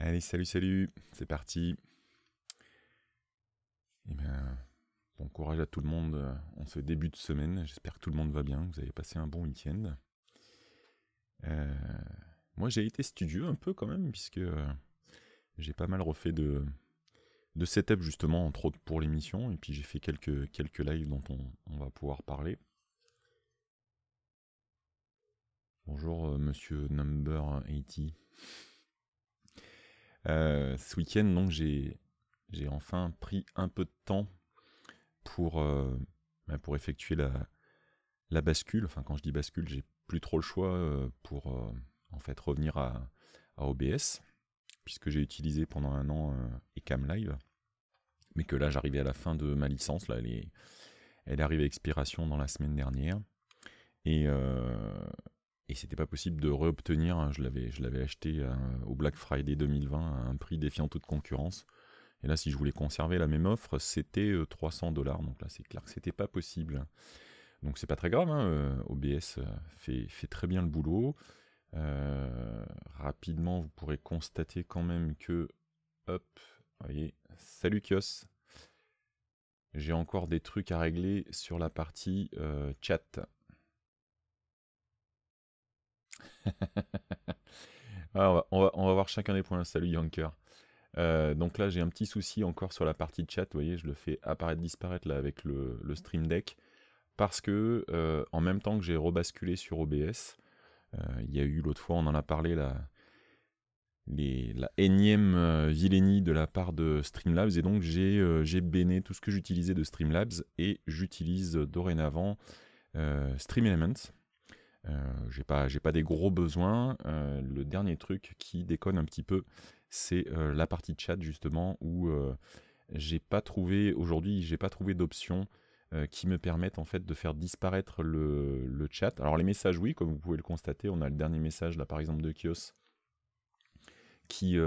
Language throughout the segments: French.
Allez, salut, salut, c'est parti. Eh ben, bon courage à tout le monde euh, en ce début de semaine. J'espère que tout le monde va bien, vous avez passé un bon week-end. Euh, moi, j'ai été studieux un peu quand même, puisque euh, j'ai pas mal refait de, de setup justement, entre autres pour l'émission, et puis j'ai fait quelques, quelques lives dont on, on va pouvoir parler. Bonjour, monsieur Number 80. Euh, ce week-end, donc, j'ai, enfin pris un peu de temps pour, euh, bah, effectuer la, bascule. Enfin, quand je dis bascule, j'ai plus trop le choix euh, pour en fait revenir à, OBS, puisque j'ai utilisé pendant un an Ecam Live, mais que là, j'arrivais à la fin de ma licence. Là, elle est, elle à expiration dans la semaine dernière. Et, et c'était pas possible de réobtenir. Hein, je l'avais, je l'avais acheté euh, au Black Friday 2020 à un prix défiant toute concurrence. Et là, si je voulais conserver la même offre, c'était 300 euh, dollars. Donc là, c'est clair que c'était pas possible. Donc c'est pas très grave. Hein, euh, OBS fait, fait, très bien le boulot. rapidement, vous pourrez constater quand même que, hop, voyez, salut Kios. J'ai encore des trucs à régler sur la partie chat. Ah, on, va, voir chacun des points. Salut Yanker. Euh, donc là, j'ai un petit souci encore sur la partie chat. Vous voyez, je le fais apparaître, disparaître là avec le, Stream Deck. Parce que euh, en même temps que j'ai rebasculé sur OBS, euh, il y a eu l'autre fois, on en a parlé, la, la énième vilainie de la part de Streamlabs. Et donc, j'ai béné tout ce que j'utilisais de Streamlabs et j'utilise dorénavant Stream Elements euh, j'ai pas, pas, des gros besoins. Euh, le dernier truc qui déconne un petit peu, c'est euh, la partie chat justement où j'ai pas trouvé aujourd'hui, j'ai pas trouvé d'options qui me permettent en fait de faire disparaître le, le, chat. Alors les messages, oui, comme vous pouvez le constater, on a le dernier message là par exemple de Kios qui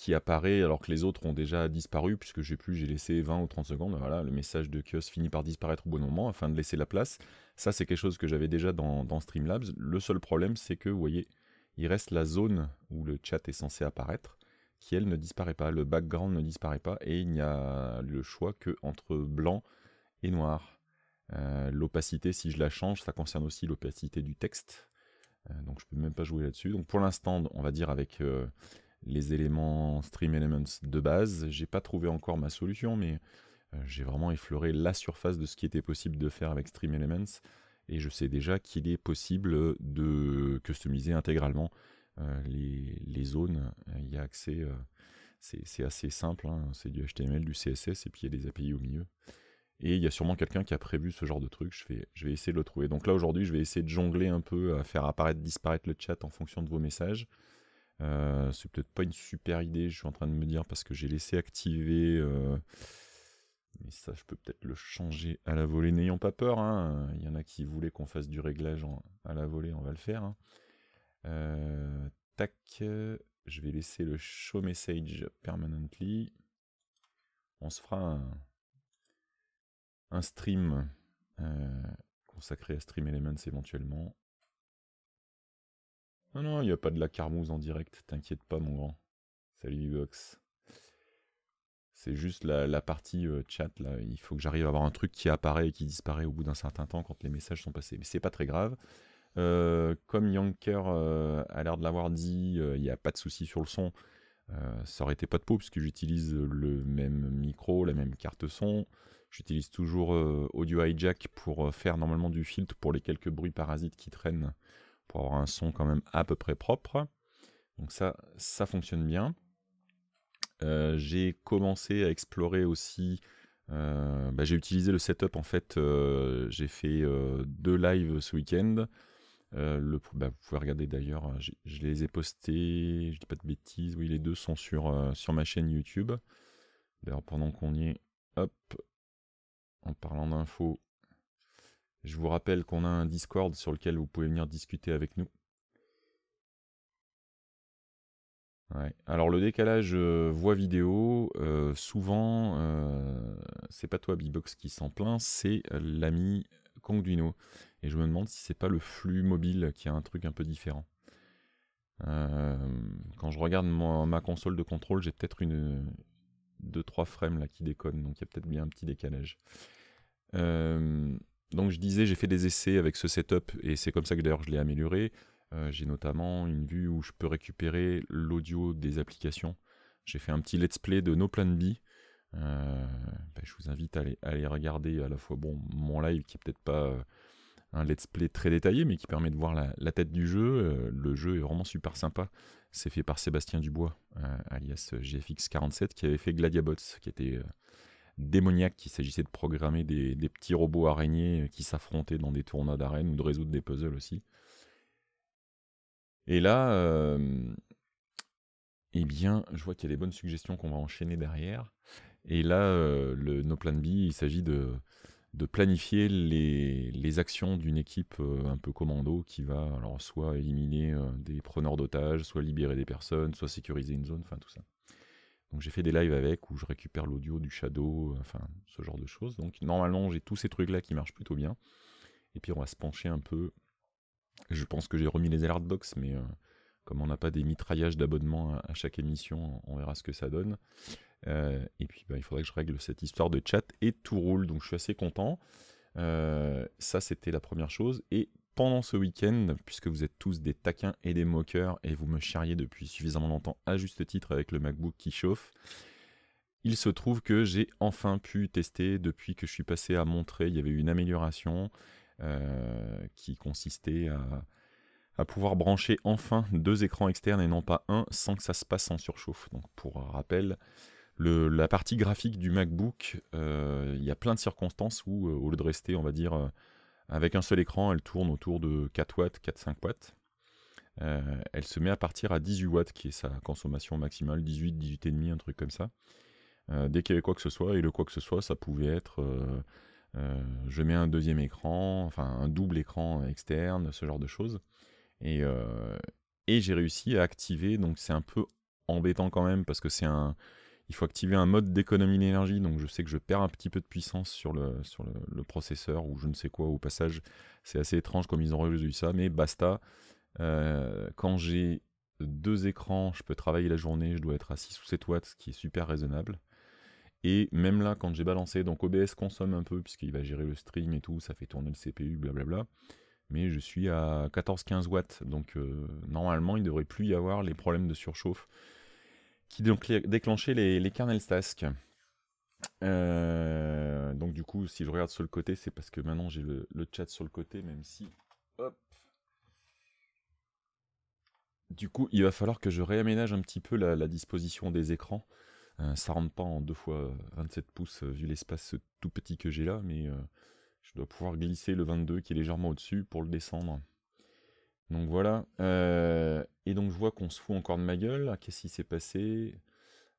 qui apparaît alors que les autres ont déjà disparu, puisque j'ai plus, j'ai laissé 20 ou 30 secondes. Voilà, le message de kiosque finit par disparaître au bon moment afin de laisser la place. Ça, c'est quelque chose que j'avais déjà dans, Streamlabs. Le seul problème, c'est que, vous voyez, il reste la zone où le chat est censé apparaître, qui elle ne disparaît pas, le background ne disparaît pas, et il n'y a le choix que entre blanc et noir. Euh, l'opacité, si je la change, ça concerne aussi l'opacité du texte. Euh, donc je peux même pas jouer là-dessus. Donc pour l'instant, on va dire avec euh, les éléments Stream Elements de base. J'ai pas trouvé encore ma solution, mais euh, j'ai vraiment effleuré la surface de ce qui était possible de faire avec Stream Elements. Et je sais déjà qu'il est possible de customiser intégralement euh, les, zones. Il y a accès, euh, c'est assez simple, hein. c'est du HTML, du CSS, et puis il y a des API au milieu. Et il y a sûrement quelqu'un qui a prévu ce genre de truc. Je vais, je vais essayer de le trouver. Donc là, aujourd'hui, je vais essayer de jongler un peu, à faire apparaître, disparaître le chat en fonction de vos messages. Euh, c'est peut-être pas une super idée, je suis en train de me dire, parce que j'ai laissé activer. Euh, mais ça, je peux peut-être le changer à la volée. N'ayons pas peur, hein. il y en a qui voulaient qu'on fasse du réglage à la volée, on va le faire. Hein. Euh, tac, je vais laisser le show message permanently. On se fera un, un stream consacré à Stream Elements éventuellement. Non, ah non, il n'y a pas de la carmouse en direct, t'inquiète pas, mon grand. Salut, Box. C'est juste la, la partie euh, chat, là. Il faut que j'arrive à avoir un truc qui apparaît et qui disparaît au bout d'un certain temps quand les messages sont passés. Mais c'est pas très grave. Euh, comme Yanker euh, a l'air de l'avoir dit, il n'y a pas de souci sur le son. ça aurait été pas de peau, puisque j'utilise le même micro, la même carte son. J'utilise toujours Audio Hijack pour faire normalement du filtre pour les quelques bruits parasites qui traînent pour avoir un son quand même à peu près propre. Donc ça, ça fonctionne bien. Euh, j'ai commencé à explorer aussi. Euh, bah, j'ai utilisé le setup en fait. Euh, j'ai fait deux lives ce week-end. Le, bah, vous pouvez regarder d'ailleurs. Hein, je les ai postés. Je dis pas de bêtises. Oui, les deux sont sur sur ma chaîne YouTube. D'ailleurs, pendant qu'on y est, hop, en parlant d'infos, je vous rappelle qu'on a un Discord sur lequel vous pouvez venir discuter avec nous. Alors le décalage euh, voix vidéo, euh, souvent, euh, c'est pas toi Bibox qui s'en plaint, c'est l'ami Conduino. Et je me demande si c'est pas le flux mobile qui a un truc un peu différent. quand je regarde ma, console de contrôle, j'ai peut-être une 2-3 frames là qui déconne, donc il y a peut-être bien un petit décalage donc je disais, j'ai fait des essais avec ce setup et c'est comme ça que d'ailleurs je l'ai amélioré. Euh, j'ai notamment une vue où je peux récupérer l'audio des applications. J'ai fait un petit let's play de No Plan B. Euh, ben, je vous invite à aller, regarder à la fois bon, mon live qui est peut-être pas euh, un let's play très détaillé mais qui permet de voir la, la tête du jeu. le jeu est vraiment super sympa. C'est fait par Sébastien Dubois alias GFX47 qui avait fait Gladiabots qui était démoniaque qu'il s'agissait de programmer des, petits robots araignées euh, qui s'affrontaient dans des tournois d'arène ou de résoudre des puzzles aussi. Et là, euh, eh bien, je vois qu'il y a des bonnes suggestions qu'on va enchaîner derrière. Et là, euh, le, nos Plan B, il s'agit de, de planifier les, actions d'une équipe un peu commando qui va alors soit éliminer des preneurs d'otages, soit libérer des personnes, soit sécuriser une zone, enfin tout ça. Donc j'ai fait des lives avec où je récupère l'audio du shadow, enfin ce genre de choses. Donc normalement j'ai tous ces trucs là qui marchent plutôt bien. Et puis on va se pencher un peu. Je pense que j'ai remis les box, mais euh, comme on n'a pas des mitraillages d'abonnement à, chaque émission, on verra ce que ça donne. Euh, et puis bah, il faudrait que je règle cette histoire de chat et tout roule. Donc je suis assez content. Euh, ça c'était la première chose. Et pendant ce week-end, puisque vous êtes tous des taquins et des moqueurs, et vous me charriez depuis suffisamment longtemps à juste titre avec le MacBook qui chauffe. Il se trouve que j'ai enfin pu tester depuis que je suis passé à montrer, il y avait eu une amélioration euh, qui consistait à, pouvoir brancher enfin deux écrans externes et non pas un sans que ça se passe en surchauffe. Donc pour rappel, la partie graphique du MacBook, euh, il y a plein de circonstances où euh, au lieu de rester on va dire avec un seul écran, elle tourne autour de 4 watts, 4-5 watts. Euh, elle se met à partir à 18 watts, qui est sa consommation maximale, 18, 18,5, un truc comme ça. Euh, dès qu'il y avait quoi que ce soit, et le quoi que ce soit, ça pouvait être euh, je mets un deuxième écran, enfin un double écran externe, ce genre de choses. et j'ai réussi à activer, donc c'est un peu embêtant quand même, parce que c'est un, il faut activer un mode d'économie d'énergie, donc je sais que je perds un petit peu de puissance sur le, sur le, processeur ou je ne sais quoi au passage. C'est assez étrange comme ils ont résolu ça, mais basta. Euh, quand j'ai deux écrans, je peux travailler la journée, je dois être à 6 ou 7 watts, ce qui est super raisonnable. Et même là, quand j'ai balancé, donc OBS consomme un peu, puisqu'il va gérer le stream et tout, ça fait tourner le CPU, blablabla. Mais je suis à 14-15 watts, donc euh, normalement, il ne devrait plus y avoir les problèmes de surchauffe qui donc déclenchait les, Kernels kernel tasks. Euh, donc du coup, si je regarde sur le côté, c'est parce que maintenant j'ai le, chat sur le côté, même si... Hop. Du coup, il va falloir que je réaménage un petit peu la, disposition des écrans. Euh, ça rentre pas en 2 x 27 pouces euh, vu l'espace euh, tout petit que j'ai là, mais je dois pouvoir glisser le 22 qui est légèrement au-dessus pour le descendre. Donc voilà. Euh, et donc je vois qu'on se fout encore de ma gueule. Qu'est-ce qui s'est passé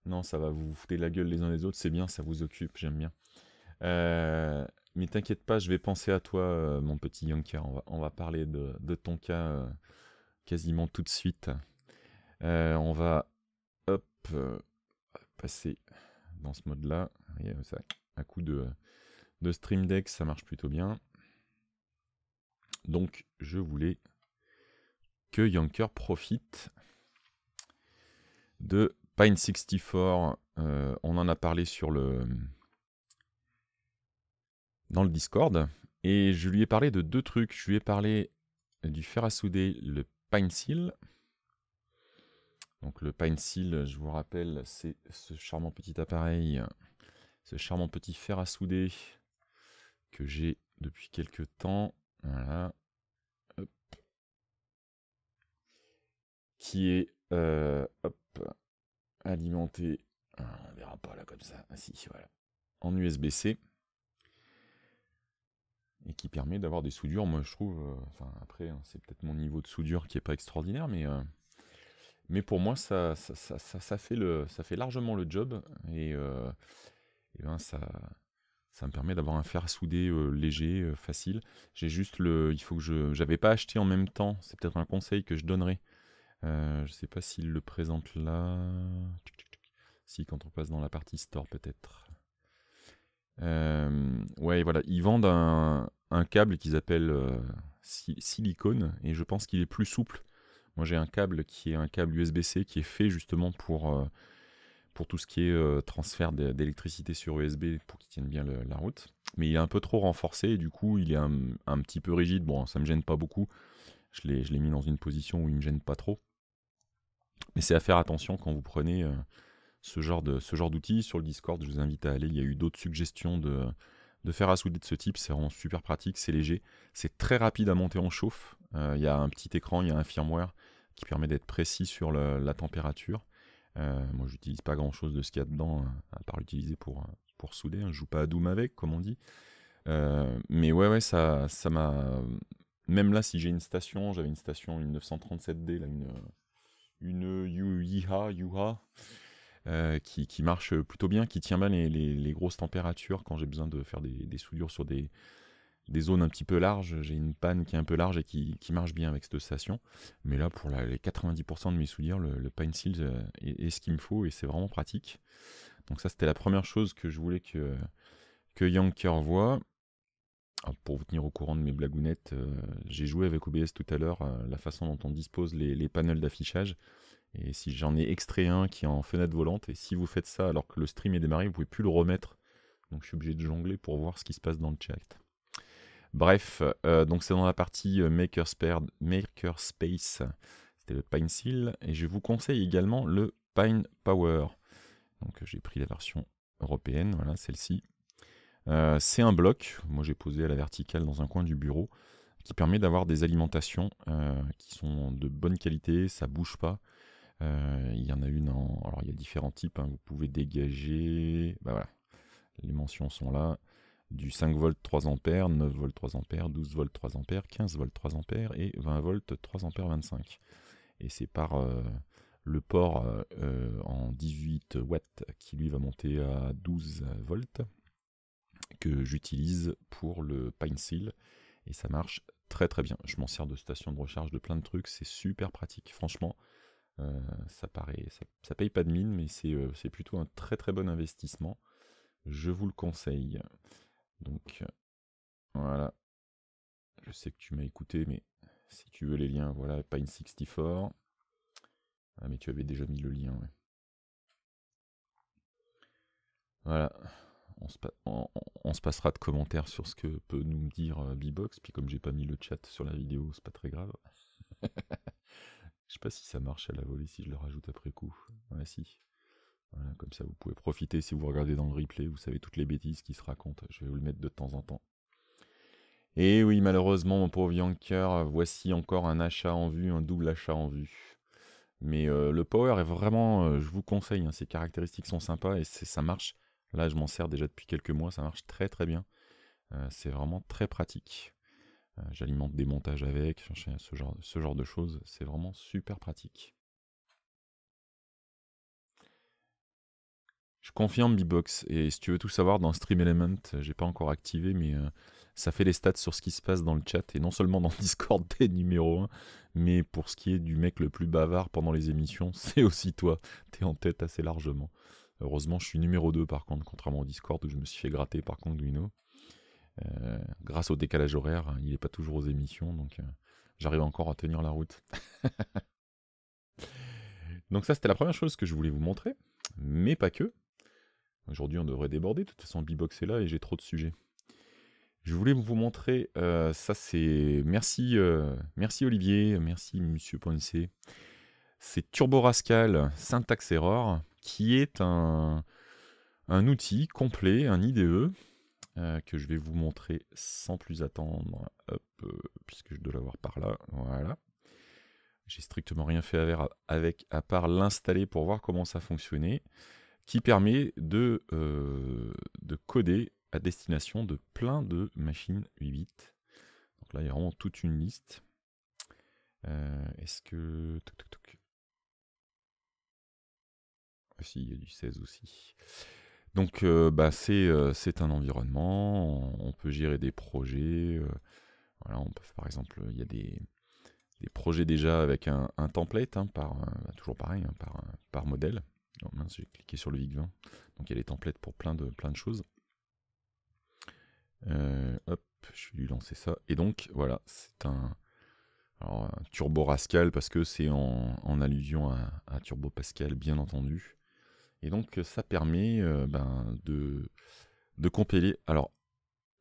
Non, ça va, vous fouter la gueule les uns les autres, c'est bien, ça vous occupe, j'aime bien. Euh, mais t'inquiète pas, je vais penser à toi, euh, mon petit Yonker. On va, parler de, ton cas quasiment tout de suite. on va hop, passer dans ce mode-là. Ça, à coup de, de Stream Deck, ça marche plutôt bien. Donc, je voulais que Yonker profite de Pine64. Euh, on en a parlé sur le dans le Discord. Et je lui ai parlé de deux trucs. Je lui ai parlé du fer à souder, le Pine Seal. Donc le Pine Seal, je vous rappelle, c'est ce charmant petit appareil, ce charmant petit fer à souder que j'ai depuis quelques temps. Voilà. qui est euh, alimenté, ah, on verra pas là comme ça, ah, voilà, en USB-C et qui permet d'avoir des soudures. Moi, je trouve, euh, après, hein, c'est peut-être mon niveau de soudure qui n'est pas extraordinaire, mais euh, mais pour moi, ça ça, fait le, ça fait largement le job et, ben ça ça me permet d'avoir un fer à souder léger, facile. J'ai juste le, il faut que je, j'avais pas acheté en même temps. C'est peut-être un conseil que je donnerais je euh, je sais pas s'il le présente là. Si, quand on passe dans la partie store, peut-être. Euh, ouais, voilà. Ils vendent un, câble qu'ils appellent euh, silicone, et je pense qu'il est plus souple. Moi, j'ai un câble qui est un câble USB-C qui est fait justement pour, pour tout ce qui est transfert d'électricité sur USB pour qu'il tienne bien la route. Mais il est un peu trop renforcé, et du coup, il est un, petit peu rigide. Bon, ça me gêne pas beaucoup je l'ai, mis dans une position où il ne me gêne pas trop. Mais c'est à faire attention quand vous prenez euh, ce genre de d'outils. Sur le Discord, je vous invite à aller. Il y a eu d'autres suggestions de, de fer à souder de ce type. C'est vraiment super pratique, c'est léger, c'est très rapide à monter en chauffe. Euh, il y a un petit écran, il y a un firmware qui permet d'être précis sur la température. Euh, moi, j'utilise pas grand chose de ce qu'il y a dedans, euh, à part l'utiliser pour, pour souder. Hein. Je joue pas à Doom avec, comme on dit. mais ouais, ouais, ça, ça m'a. Même là, si j'ai une station, j'avais une station, une 937D, là, une, une euh, Yuha euh, qui, qui, marche plutôt bien, qui tient bien les, grosses températures quand j'ai besoin de faire des, soudures sur des, des, zones un petit peu larges. J'ai une panne qui est un peu large et qui, marche bien avec cette station. Mais là, pour les 90% de mes soudures, le, Pine seals euh, est, ce qu'il me faut et c'est vraiment pratique. Donc ça, c'était la première chose que je voulais que, que Yanker voit. Ah, pour vous tenir au courant de mes blagounettes, euh, j'ai joué avec OBS tout à l'heure euh, la façon dont on dispose les, les panels d'affichage. Et si j'en ai extrait un qui est en fenêtre volante, et si vous faites ça alors que le stream est démarré, vous pouvez plus le remettre. Donc je suis obligé de jongler pour voir ce qui se passe dans le chat. Bref, euh, donc c'est dans la partie Makerspace, c'était le Pine Seal, et je vous conseille également le Pine Power. Donc j'ai pris la version européenne, voilà celle-ci. Euh, c'est un bloc, moi j'ai posé à la verticale dans un coin du bureau, qui permet d'avoir des alimentations euh, qui sont de bonne qualité, ça bouge pas. Euh, il y en a une en. Alors il y a différents types, hein. vous pouvez dégager. Bah voilà, les mentions sont là. Du 5 v 3 A, 9 v 3 A, 12 v 3 A, 15 v 3 A et 20 v 3 A 25. Et c'est par le port en 18 watts qui lui va monter à 12 volts que j'utilise pour le Pine et ça marche très très bien. Je m'en sers de station de recharge, de plein de trucs, c'est super pratique. Franchement, euh, ça paraît, ça, paye pas de mine, mais euh, c'est plutôt un très très bon investissement. Je vous le conseille. Donc voilà. Je sais que tu m'as écouté, mais si tu veux les liens, voilà, Pine64. Ah mais tu avais déjà mis le lien, Voilà, on se, passera de commentaires sur ce que peut nous dire euh, B-Box. Puis comme j'ai pas mis le chat sur la vidéo, c'est pas très grave. Je sais pas si ça marche à la volée si je le rajoute après coup. Ouais, si. comme ça vous pouvez profiter si vous regardez dans le replay, vous savez toutes les bêtises qui se racontent. Je vais vous le mettre de temps en temps. Et oui, malheureusement, mon pauvre Yanker, voici encore un achat en vue, un double achat en vue. Mais euh, le power est vraiment, euh, je vous conseille, hein, ses caractéristiques sont sympas et ça marche Là, je m'en sers déjà depuis quelques mois, ça marche très très bien. Euh, c'est vraiment très pratique. Euh, j'alimente des montages avec, ce genre, de choses, c'est vraiment super pratique. Je confirme B-Box. et si tu veux tout savoir dans Stream Element, euh, j'ai pas encore activé, mais ça fait les stats sur ce qui se passe dans le chat, et non seulement dans Discord, t'es numéro 1, mais pour ce qui est du mec le plus bavard pendant les émissions, c'est aussi toi, t'es en tête assez largement. Heureusement, je suis numéro 2 par contre, contrairement au Discord où je me suis fait gratter par contre, euh, grâce au décalage horaire, hein, il n'est pas toujours aux émissions, donc euh, j'arrive encore à tenir la route. donc ça, c'était la première chose que je voulais vous montrer, mais pas que. Aujourd'hui, on devrait déborder, de toute façon, Bibox est là et j'ai trop de sujets. Je voulais vous montrer, euh, ça c'est... Merci, merci Olivier, merci Monsieur Ponce. C'est Turbo Rascal, Syntax Error qui est un, outil complet, un IDE, euh, que je vais vous montrer sans plus attendre, euh, puisque je dois l'avoir par là, voilà. J'ai strictement rien fait avec, à part l'installer pour voir comment ça fonctionnait, qui permet de, euh, de coder à destination de plein de machines 8 bits. Donc là, il y a vraiment toute une liste. Est-ce que il y a du 16 aussi. Donc euh, bah, c'est, euh, c'est un environnement, on, peut gérer des projets. Euh, voilà, on peut, par exemple, il y a des, projets déjà avec un, un template, hein, par, bah, toujours pareil, hein, par, par modèle. Oh, j'ai cliqué sur le VIC20. Donc il y a des templates pour plein de, plein de choses. hop, je vais lui lancer ça. Et donc voilà, c'est un, Turbo Rascal parce que c'est en, allusion à, à Turbo Pascal, bien entendu. Et donc, euh, ça permet euh, ben, de, compiler. Alors,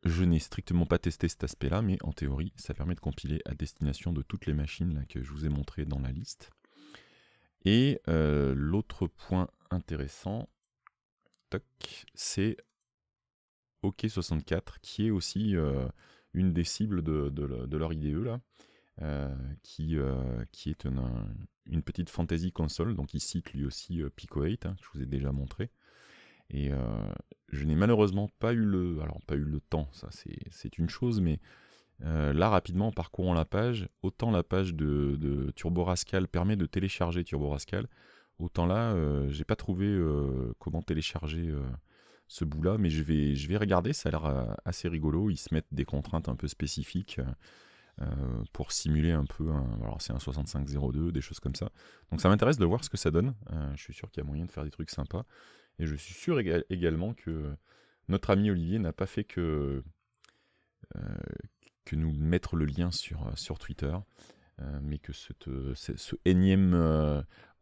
je n'ai strictement pas testé cet aspect-là, mais en théorie, ça permet de compiler à destination de toutes les machines que je vous ai montrées dans la liste. Et euh, l'autre point intéressant, toc, c'est OK64, qui est aussi une des cibles de, de leur IDE là. Euh, qui, euh, qui est une, petite fantasy console, donc il cite lui aussi euh, Pico 8, hein, que je vous ai déjà montré. Et je n'ai malheureusement pas eu le, alors pas eu le temps, ça c'est une chose, mais là, rapidement, en parcourant la page, autant la page de, Turbo Rascal permet de télécharger Turbo Rascal, autant là, j'ai pas trouvé comment télécharger ce bout-là, mais je vais, je vais regarder, ça a l'air assez rigolo. Ils se mettent des contraintes un peu spécifiques euh, pour simuler un peu, alors c'est un 6502, des choses comme ça. Donc ça m'intéresse de voir ce que ça donne. Euh, je suis sûr qu'il y a moyen de faire des trucs sympas. Et je suis sûr également que notre ami Olivier n'a pas fait que, euh, que nous mettre le lien sur, sur Twitter, mais que ce, ce, énième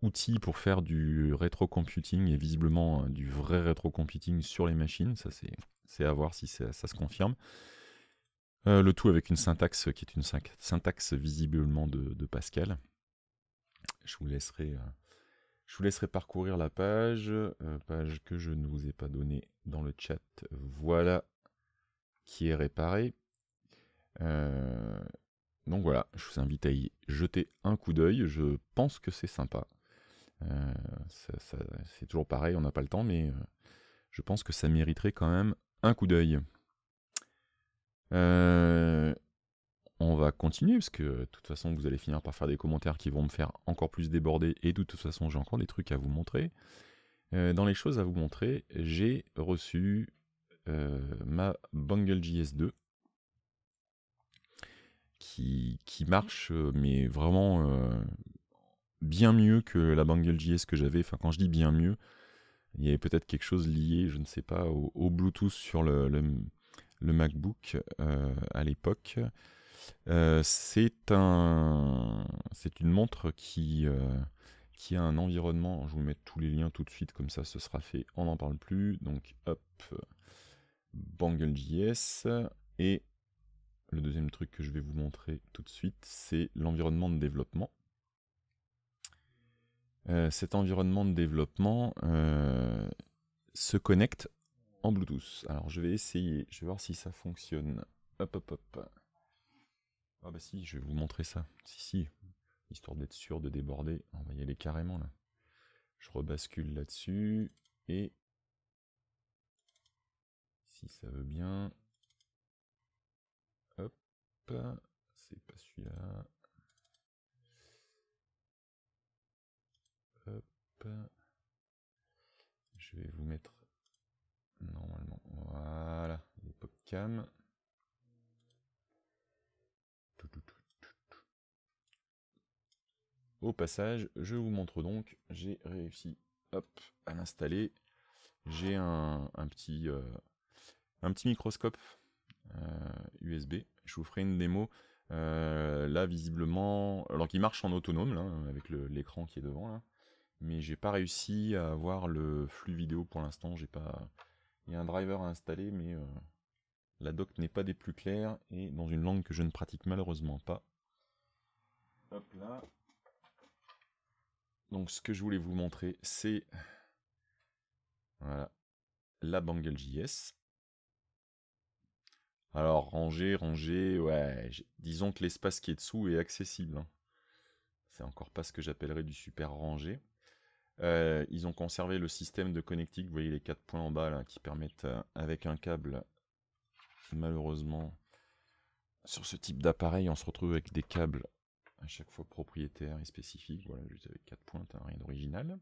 outil pour faire du rétro-computing et visiblement du vrai rétro-computing sur les machines. Ça, c'est à voir si ça se confirme. Euh, le tout avec une syntaxe qui est une syntaxe visiblement de, Pascal. Je vous, laisserai, euh, je vous laisserai parcourir la page, euh, page que je ne vous ai pas donnée dans le chat. Voilà qui est réparée. donc voilà, je vous invite à y jeter un coup d'œil. Je pense que c'est sympa. c'est toujours pareil, on n'a pas le temps, mais je pense que ça mériterait quand même un coup d'œil. Euh, on va continuer, parce que de toute façon, vous allez finir par faire des commentaires qui vont me faire encore plus déborder, et de toute façon, j'ai encore des trucs à vous montrer. Euh, dans les choses à vous montrer, j'ai reçu euh, ma Bungle JS2, qui, qui marche, mais vraiment bien mieux que la Bungle JS que j'avais. Enfin, quand je dis bien mieux, il y avait peut-être quelque chose lié, je ne sais pas, au, Bluetooth sur le le MacBook euh, à l'époque. Euh, c'est un, c'est une montre qui euh, qui a un environnement. Je vous mets tous les liens tout de suite, comme ça ce sera fait, on n'en parle plus. Donc hop, Bangle.js. Et le deuxième truc que je vais vous montrer tout de suite, c'est l'environnement de développement. cet environnement de développement se connecte en Bluetooth. Alors je vais essayer, je vais voir si ça fonctionne. Hop hop hop. Ah bah si, je vais vous montrer ça. Si si, histoire d'être sûr de déborder, ah, on va y aller carrément là. Je rebascule là-dessus et si ça veut bien. Hop, c'est pas celui-là. Hop. Je vais vous mettre Au passage, je vous montre donc, j'ai réussi à l'installer. J'ai un, petit, euh, un petit microscope USB. Euh, je vous ferai une démo. Euh, là, visiblement, alors qu'il marche en autonome, avec l'écran qui est devant, là. Mais j'ai pas réussi à avoir le flux vidéo pour l'instant. J'ai pas. Il y a un driver à installer, mais la doc n'est pas des plus claires et dans une langue que je ne pratique malheureusement pas. Hop là. Donc ce que je voulais vous montrer, c'est voilà, la Bangle.js. Alors ranger, rangé, ouais, disons que l'espace qui est dessous est accessible. Hein. C'est encore pas ce que j'appellerais du super rangé. Euh, ils ont conservé le système de connectique, vous voyez les quatre points en bas qui permettent euh, avec un câble Malheureusement, sur ce type d'appareil, on se retrouve avec des câbles à chaque fois propriétaires et spécifiques. Voilà, juste avec quatre pointes, hein, rien d'original.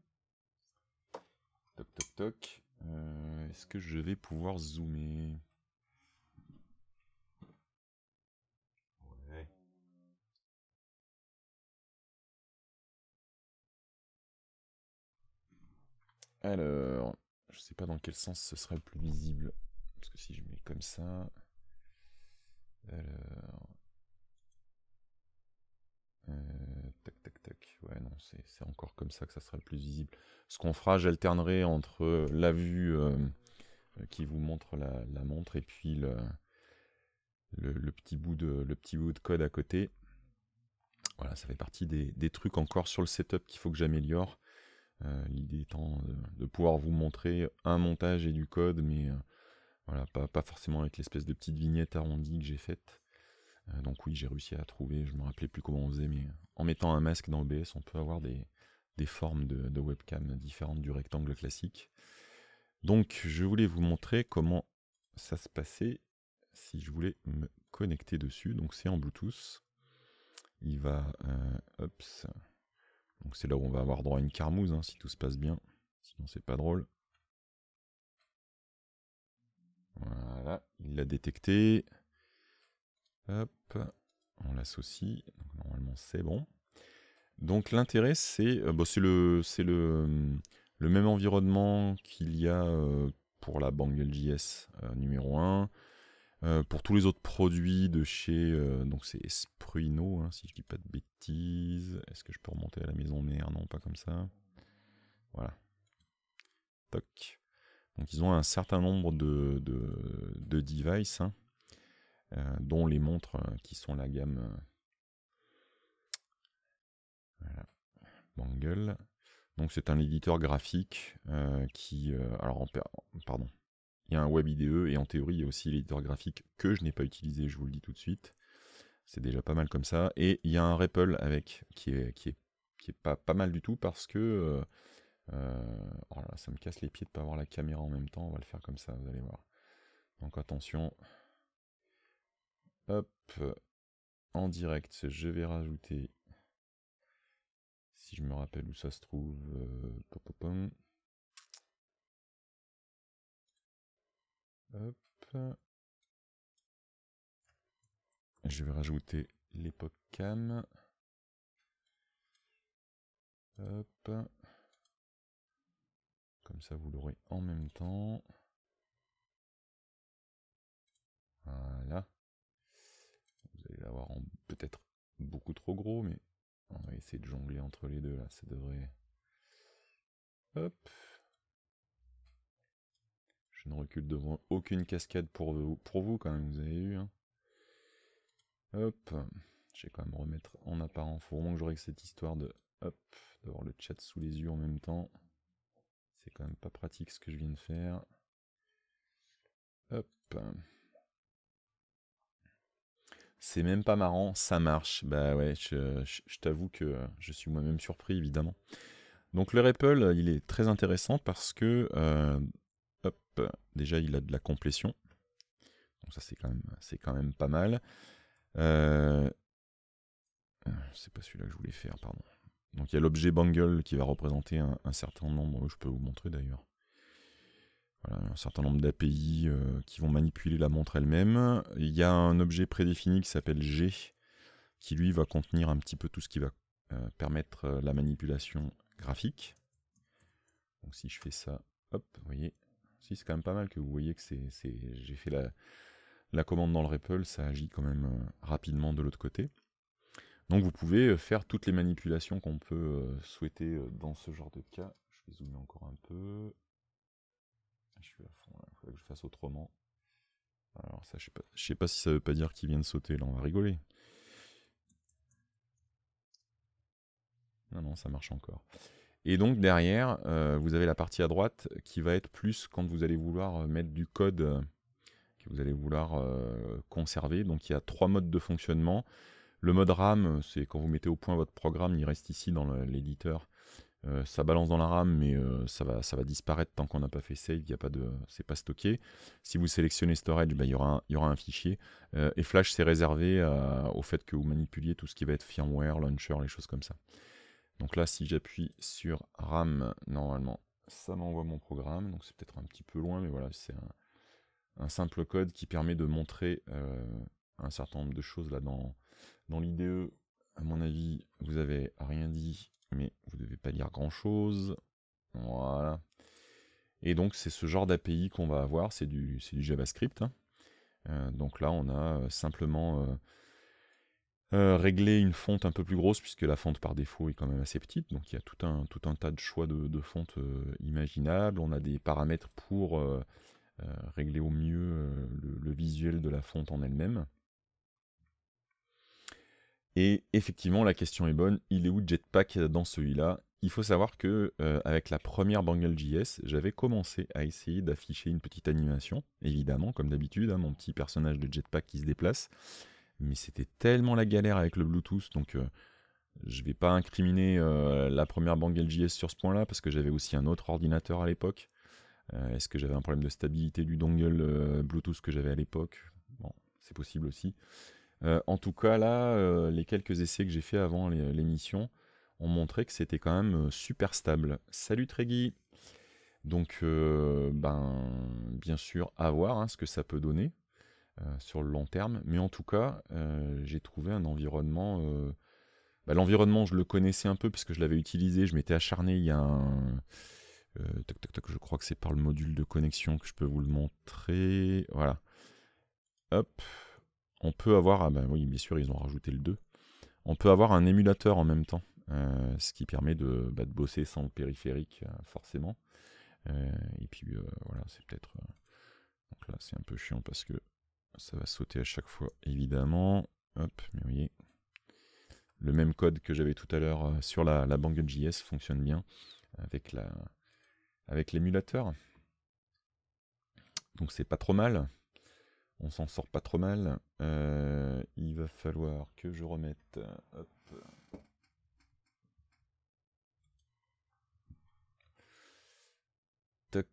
Toc, toc, toc. Euh, est-ce que je vais pouvoir zoomer Alors, je sais pas dans quel sens ce serait le plus visible. Parce que si je mets comme ça. Alors. Euh, tac, tac, tac. Ouais, non, c'est encore comme ça que ça sera le plus visible. Ce qu'on fera, j'alternerai entre euh, la vue euh, qui vous montre la, montre et puis le, petit bout de, code à côté. Voilà, ça fait partie des, trucs encore sur le setup qu'il faut que j'améliore. L'idée étant de, de, pouvoir vous montrer un montage et du code, mais voilà, pas, forcément avec l'espèce de petite vignette arrondie que j'ai faite. Euh, donc oui, j'ai réussi à trouver, je me rappelais plus comment on faisait, mais en mettant un masque dans OBS, on peut avoir des, des formes de, webcam différentes du rectangle classique. Donc je voulais vous montrer comment ça se passait si je voulais me connecter dessus. Donc c'est en Bluetooth. Il va... Euh, donc c'est là où on va avoir droit à une carmouse hein, si tout se passe bien. Sinon c'est pas drôle. Voilà, il l'a détecté. Hop, on l'associe. Normalement, c'est bon. Donc l'intérêt, c'est euh, bon, bah, le, euh, le, même environnement qu'il y a euh, pour la LGS numéro 1. pour tous les autres produits de chez donc c'est hein, si je dis pas de bêtises est-ce que je peux remonter à la maison mère non pas comme ça voilà toc donc ils ont un certain nombre de, devices, hein, euh, dont les montres euh, qui sont la gamme Bangle. Euh, Donc c'est un éditeur graphique qui... alors, pardon. Il y a un web IDE et en théorie il y a aussi l'éditeur graphique que je n'ai pas utilisé, je vous le dis tout de suite. C'est déjà pas mal comme ça. Et il y a un REPL avec, qui est, qui est, qui est pas mal du tout parce que euh, oh ça me casse les pieds de pas avoir la caméra en même temps. On va le faire comme ça, vous allez voir. Donc attention. Hop. En direct, je vais rajouter. Si je me rappelle où ça se trouve. Euh, Hop. Je vais rajouter l'époque cam. Hop. Comme ça, vous l'aurez en même temps. Voilà. Vous allez l'avoir en peut-être beaucoup trop gros, mais on va essayer de jongler entre les deux là. Ça devrait. Hop. Je ne recule devant aucune cascade pour vous, pour vous quand même, vous avez vu. Hein. Hop. Je vais quand même remettre en apparent. Faut que j'aurai cette histoire de hop, d'avoir le chat sous les yeux en même temps. C'est quand même pas pratique ce que je viens de faire. C'est même pas marrant, ça marche. Bah ouais, je, t'avoue que je suis moi-même surpris, évidemment. Donc le Ripple, il est très intéressant parce que, euh, hop, déjà il a de la complétion. Donc ça c'est quand, même, c'est quand même pas mal. Euh, c'est pas celui-là que je voulais faire, pardon. Donc il y a l'objet bangle qui va représenter un, certain nombre, je peux vous montrer d'ailleurs, voilà, un certain nombre d'API euh, qui vont manipuler la montre elle-même. Il y a un objet prédéfini qui s'appelle G, qui lui va contenir un petit peu tout ce qui va euh, permettre euh, la manipulation graphique. Donc si je fais ça, hop, vous voyez, si c'est quand même pas mal que vous voyez que c'est, j'ai fait la, la, commande dans le REPL, ça agit quand même rapidement de l'autre côté. Donc vous pouvez euh, faire toutes les manipulations qu'on peut euh, souhaiter euh, dans ce genre de cas. Je vais zoomer encore un peu. Je suis à fond il faudrait que je fasse autrement. Alors ça, je ne sais pas si ça veut pas dire qu'il vient de sauter, là on va rigoler. Non, non, ça marche encore. Et donc derrière, vous avez la partie à droite qui va être plus quand vous allez vouloir mettre du code que vous allez vouloir conserver. Donc il y a trois modes de fonctionnement. Le mode RAM, euh, c'est quand vous mettez au point votre programme, il reste ici dans l'éditeur. Euh, ça balance dans la RAM, mais euh, ça, va, ça va disparaître tant qu'on n'a pas fait save, y a pas de, c'est pas stocké. Si vous sélectionnez storage, bah, il y, aura un, y aura un fichier. et Flash, c'est réservé au fait que vous manipuliez tout ce qui va être firmware, launcher, les choses comme ça. Donc là, si j'appuie sur RAM, normalement, ça m'envoie mon programme. Donc c'est peut-être un petit peu loin, mais voilà, c'est un, simple code qui permet de montrer un certain nombre de choses là dans, dans l'IDE, à mon avis, vous avez rien dit, mais vous ne devez pas lire grand-chose. Voilà. Et donc c'est ce genre d'API qu'on va avoir, c'est du, JavaScript. Hein. Euh, donc là, on a euh, simplement euh, réglé une fonte un peu plus grosse, puisque la fonte par défaut est quand même assez petite. Donc il y a tout un, tout un tas de choix de, fontes imaginables. On a des paramètres pour régler au mieux le, visuel de la fonte en elle-même. Et effectivement, la question est bonne. Il est où Jetpack dans celui-là Il faut savoir que euh, avec la première Bangle.js, j'avais commencé à essayer d'afficher une petite animation. Évidemment, comme d'habitude, hein, mon petit personnage de Jetpack qui se déplace. Mais c'était tellement la galère avec le Bluetooth, donc je euh, je vais pas incriminer euh, la première Bangle.js sur ce point-là parce que j'avais aussi un autre ordinateur à l'époque. Est-ce que j'avais un problème de stabilité du dongle Bluetooth que j'avais à l'époque Bon, c'est possible aussi. Euh, en tout cas, là, euh, les quelques essais que j'ai fait avant l'émission ont montré que c'était quand même euh, super stable. Salut Tréguy Donc, ben, bien sûr, à voir hein, ce que ça peut donner sur le long terme. Mais en tout cas, j'ai trouvé un environnement... Bah, l'environnement, je le connaissais un peu puisque je l'avais utilisé. Je m'étais acharné il y a un... Toc, toc, je crois que c'est par le module de connexion que je peux vous le montrer. Voilà. Hop on peut avoir, ah ben oui, bien sûr, ils ont rajouté le 2, on peut avoir un émulateur en même temps, euh, ce qui permet bah, de, bosser sans le périphérique, euh, forcément. Euh, et puis voilà, c'est peut-être. donc là, c'est un peu chiant parce que ça va sauter à chaque fois, évidemment. Hop, mais vous voyez, le même code que j'avais tout à l'heure sur la, la JS fonctionne bien avec la avec l'émulateur. Donc c'est pas trop mal. On s'en sort pas trop mal. Euh, il va falloir que je remette. Tac.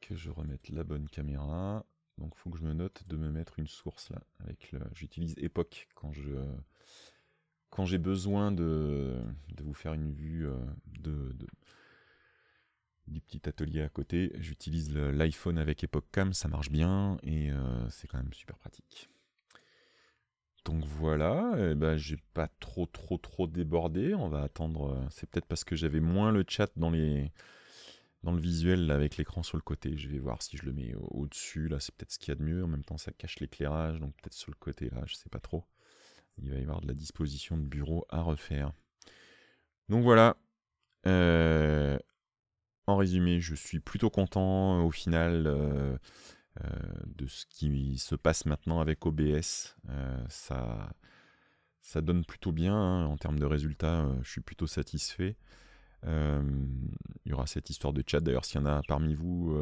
Que je remette la bonne caméra. Donc faut que je me note de me mettre une source là. Avec J'utilise époque quand je. Quand j'ai besoin de, vous faire une vue euh, de du petit atelier à côté. J'utilise l'iPhone avec Cam, ça marche bien et euh, c'est quand même super pratique. Donc voilà, je eh ben, j'ai pas trop trop trop débordé. On va attendre. Euh, c'est peut-être parce que j'avais moins le chat dans les dans le visuel avec l'écran sur le côté. Je vais voir si je le mets au-dessus. là, c'est peut-être ce qu'il y a de mieux. En même temps, ça cache l'éclairage, donc peut-être sur le côté là, je sais pas trop. Il va y avoir de la disposition de bureau à refaire. Donc voilà. Euh, en résumé, je suis plutôt content euh, au final euh, euh, de ce qui se passe maintenant avec OBS. ça, ça donne plutôt bien hein, en termes de résultats. je suis plutôt satisfait. Il y aura cette histoire de chat d'ailleurs. S'il y en a parmi vous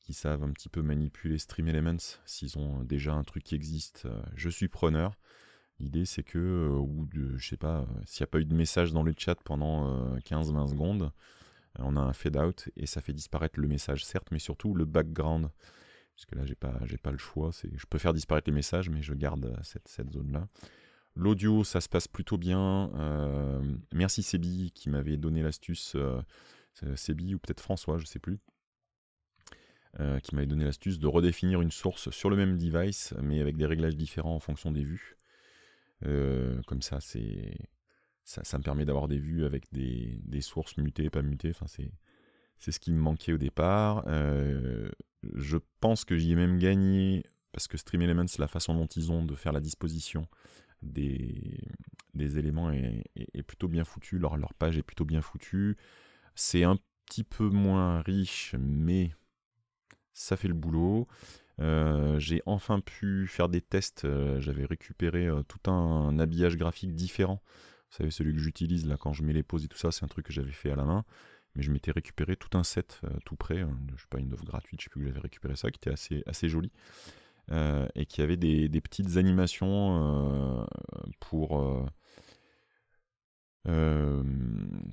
qui savent un petit peu manipuler Stream Elements, s'ils ont déjà un truc qui existe, je suis preneur. L'idée c'est que, ou de, je sais pas, s'il n'y a pas eu de message dans le chat pendant 15-20 secondes, on a un fade out et ça fait disparaître le message, certes, mais surtout le background. Parce que là, j'ai pas, j'ai pas le choix. je peux faire disparaître les messages, mais je garde euh, cette, cette zone-là. L'audio, ça se passe plutôt bien. Euh, merci Sebi qui m'avait donné l'astuce. Euh, Sebi ou peut-être François, je sais plus. qui m'avait donné l'astuce de redéfinir une source sur le même device, mais avec des réglages différents en fonction des vues. comme ça, c'est ça, me permet d'avoir des vues avec des, des, sources mutées, pas mutées. Enfin, c'est, c'est ce qui me manquait au départ. Euh, je pense que j'y ai même gagné parce que Stream Elements, la façon dont ils ont de faire la disposition des, des éléments est, est, plutôt bien foutue. Leur, leur page est plutôt bien foutue. C'est un petit peu moins riche, mais ça fait le boulot. Euh, j'ai enfin pu faire des tests. Euh, j'avais récupéré tout un habillage graphique différent vous savez, celui que j'utilise là quand je mets les poses et tout ça, c'est un truc que j'avais fait à la main. Mais je m'étais récupéré tout un set euh, tout prêt, je hein. je sais pas, une offre gratuite, je sais plus que j'avais récupéré ça, qui était assez, assez joli. Euh, et qui avait des, petites animations euh, pour.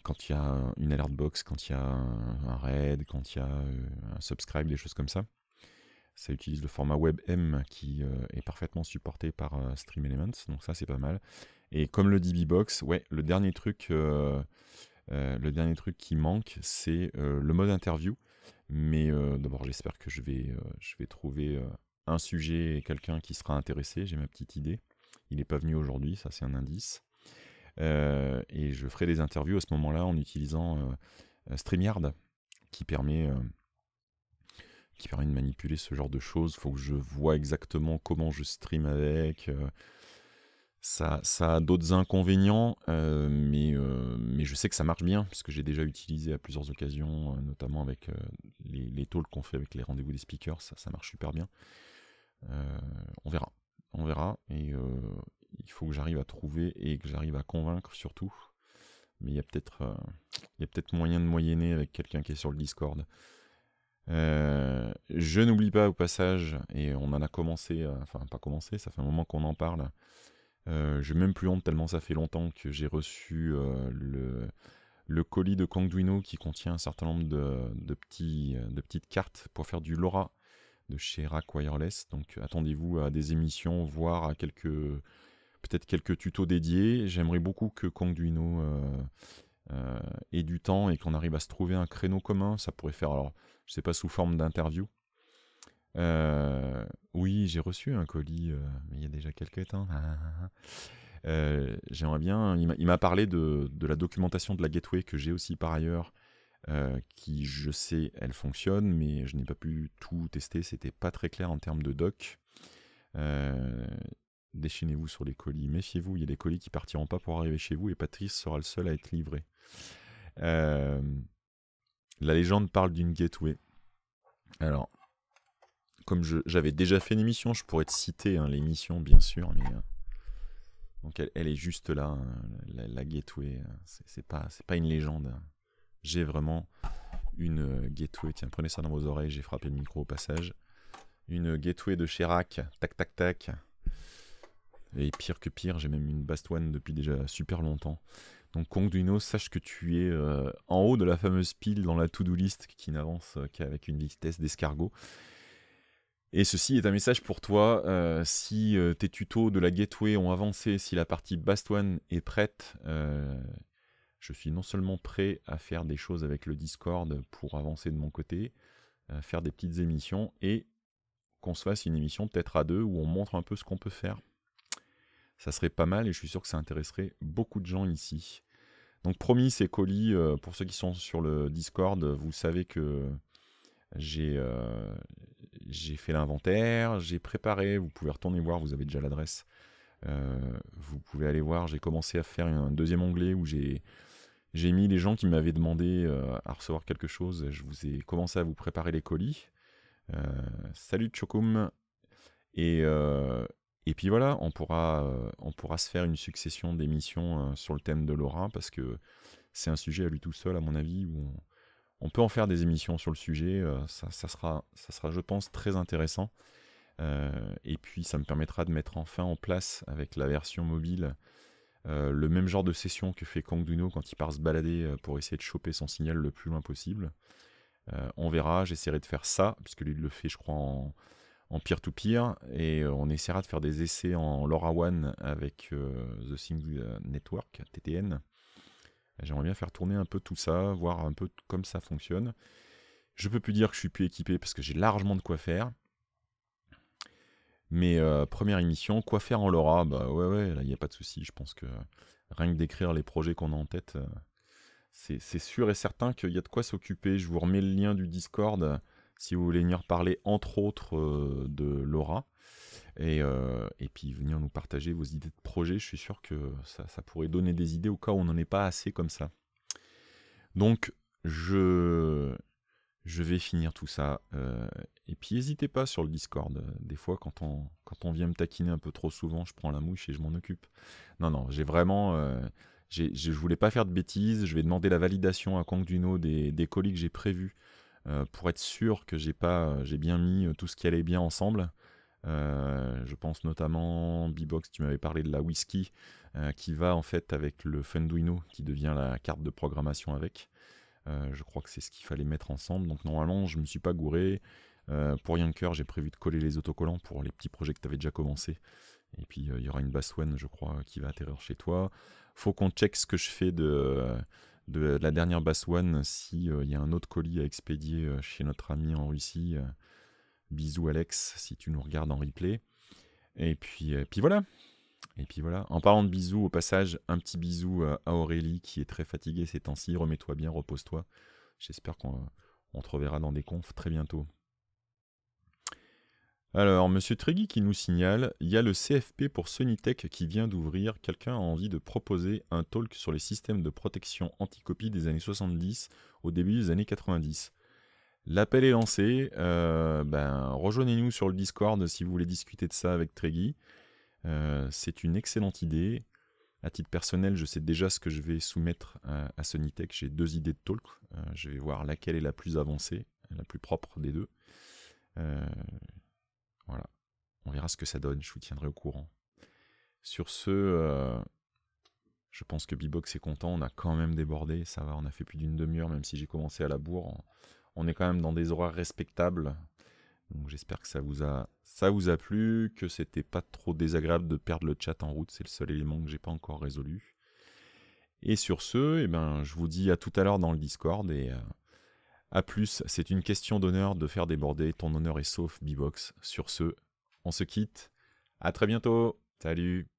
quand il y a une alert box, quand il y a un raid, quand il y a un subscribe, des choses comme ça. Ça utilise le format WebM qui est parfaitement supporté par StreamElements, donc ça c'est pas mal. Et comme le dit ouais, le dernier truc, euh, euh, le dernier truc qui manque, c'est euh, le mode interview. Mais d'abord, j'espère que je vais, je vais trouver un sujet et quelqu'un qui sera intéressé. J'ai ma petite idée. Il n'est pas venu aujourd'hui, ça c'est un indice. et je ferai des interviews à ce moment-là en utilisant StreamYard, qui permet qui permet de manipuler ce genre de choses. Il Faut que je vois exactement comment je stream avec, ça, a d'autres inconvénients, euh, euh, mais, je sais que ça marche bien, puisque j'ai déjà utilisé à plusieurs occasions, euh, notamment avec les, les, talks qu'on fait avec les rendez-vous des speakers, ça, marche super bien. on verra, on verra, et il faut que j'arrive à trouver et que j'arrive à convaincre surtout. Mais il y a peut-être moyen de moyenner avec quelqu'un qui est sur le Discord. je n'oublie pas au passage, et on en a commencé, enfin pas commencé, ça fait un moment qu'on en parle, je euh, j'ai même plus honte tellement ça fait longtemps que j'ai reçu euh, le, le, colis de Kongduino qui contient un certain nombre de, de euh, petites cartes pour faire du LoRa de chez Rack Wireless. Donc attendez-vous à des émissions, voire à quelques peut-être quelques tutos dédiés. J'aimerais beaucoup que Kongduino ait du temps et qu'on arrive à se trouver un créneau commun. Ça pourrait faire alors je sais pas sous forme d'interview euh, oui, j'ai reçu un colis, euh, mais il y a déjà quelques temps. Ah, ah, ah, euh, j'aimerais bien. Il m'a parlé de, de, la documentation de la Gateway que j'ai aussi par ailleurs, qui je sais, elle fonctionne, mais je n'ai pas pu tout tester. C'était pas très clair en termes de doc. Déchaînez-vous sur les colis. Méfiez-vous, il y a des colis qui partiront pas pour arriver chez vous et Patrice sera le seul à être livré. la légende parle d'une Gateway. Alors, comme j'avais déjà fait une émission, je pourrais te citer hein, l'émission, bien sûr, mais. Euh, donc elle, est juste là, hein, la, gateway. Euh, c'est pas, pas une légende. J'ai vraiment une euh, gateway. Tiens, prenez ça dans vos oreilles, j'ai frappé le micro au passage. Une gateway de Chirac, tac tac tac. Et pire que pire, j'ai même une Bastoine depuis déjà super longtemps. Donc Conduino, sache que tu es en haut de la fameuse pile dans la to-do list qui n'avance qu'avec une vitesse d'escargot. Et ceci est un message pour toi. Euh, si euh, tes tutos de la gateway ont avancé, si la partie Bast est prête, euh, je suis non seulement prêt à faire des choses avec le Discord pour avancer de mon côté, faire des petites émissions et qu'on se fasse une émission peut-être à deux où on montre un peu ce qu'on peut faire. Ça serait pas mal et je suis sûr que ça intéresserait beaucoup de gens ici. Donc promis, ces colis. pour ceux qui sont sur le Discord, vous savez que j'ai j'ai fait l'inventaire, j'ai préparé, vous pouvez retourner voir, vous avez déjà l'adresse. Euh, vous pouvez aller voir, j'ai commencé à faire un deuxième onglet où j'ai mis les gens qui m'avaient demandé euh, à recevoir quelque chose. Je vous ai commencé à vous préparer les colis. Euh, salut Chokum. Et, et puis voilà, on pourra, on pourra se faire une succession d'émissions sur le thème de Laura parce que c'est un sujet à lui tout seul, à mon avis, où on peut en faire des émissions sur le sujet, euh, ça, sera, ça sera, je pense, très intéressant. Euh, et puis, ça me permettra de mettre enfin en place avec la version mobile euh, le même genre de session que fait Kangduno quand il part se balader pour essayer de choper son signal le plus loin possible. on verra, j'essaierai de faire ça, puisque lui le fait je crois en, peer-to-peer, et on essaiera de faire des essais en LoRaWAN avec The Single Network, TTN, J'aimerais bien faire tourner un peu tout ça, voir un peu comme ça fonctionne. Je peux plus dire que je suis plus équipé parce que j'ai largement de quoi faire. Mais euh, première émission, quoi faire en Laura Bah ouais, ouais, là, il n'y a pas de souci. Je pense que rien que d'écrire les projets qu'on a en tête, euh, c'est sûr et certain qu'il y a de quoi s'occuper. Je vous remets le lien du Discord euh, si vous voulez venir parler, entre autres, de Laura. Euh, et, puis venir nous partager vos idées de projet. Je suis sûr que ça, pourrait donner des idées au cas où on n'en est pas assez comme ça. Donc je, je vais finir tout ça. Euh, et puis n'hésitez pas sur le Discord. Des fois, quand on, vient me taquiner un peu trop souvent, je prends la mouche et je m'en occupe. Non, non, j'ai vraiment... Euh, j'ai, je voulais pas faire de bêtises. Je vais demander la validation à Kangduno des, des colis que j'ai prévus euh, pour être sûr que j'ai, j'ai bien mis tout ce qui allait bien ensemble. Euh, je pense notamment, Bbox, tu m'avais parlé de la whisky euh, qui va en fait avec le Funduino qui devient la carte de programmation avec. Euh, je crois que c'est ce qu'il fallait mettre ensemble. Donc normalement, je me suis pas gouré. pour Yanker, j'ai prévu de coller les autocollants pour les petits projets que tu avais déjà commencé. Et puis il y aura une basse one, je crois, qui va atterrir chez toi. Faut qu'on check ce que je fais de, la dernière basse one, s'il y a un autre colis à expédier chez notre ami en Russie. Bisous Alex, si tu nous regardes en replay. Et puis, euh, puis voilà. Et puis voilà. En parlant de bisous, au passage, un petit bisou euh, à Aurélie qui est très fatiguée ces temps-ci. Remets-toi bien, repose-toi. J'espère qu'on te reverra dans des confs très bientôt. Alors, Monsieur Trigui qui nous signale, il y a le CFP pour Sonitech qui vient d'ouvrir. Quelqu'un a envie de proposer un talk sur les systèmes de protection anticopie des années 70 au début des années 90. L'appel est lancé. Euh, ben, Rejoignez-nous sur le Discord si vous voulez discuter de ça avec Tregui. Euh, c'est une excellente idée. À titre personnel, je sais déjà ce que je vais soumettre à, à J'ai deux idées de talk. Euh, je vais voir laquelle est la plus avancée, la plus propre des deux. voilà. On verra ce que ça donne. Je vous tiendrai au courant. Sur ce, je pense que Bibox est content. On a quand même débordé. Ça va, on a fait plus d'une demi-heure, même si j'ai commencé à la bourre on est quand même dans des horaires respectables. j'espère que ça vous a ça vous a plu, que c'était pas trop désagréable de perdre le chat en route, c'est le seul élément que j'ai pas encore résolu. Et sur ce, eh ben, je vous dis à tout à l'heure dans le Discord et euh, à plus. C'est une question d'honneur de faire déborder. Ton honneur est sauf, Bibox. Sur ce, on se quitte. À très bientôt. Salut.